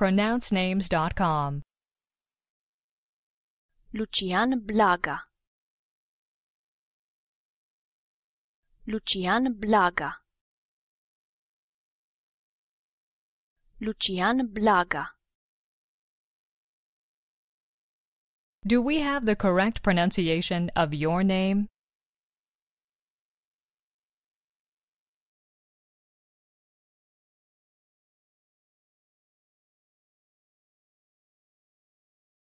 pronouncenames.com. Lucian Blaga Lucian Blaga Lucian Blaga Do we have the correct pronunciation of your name?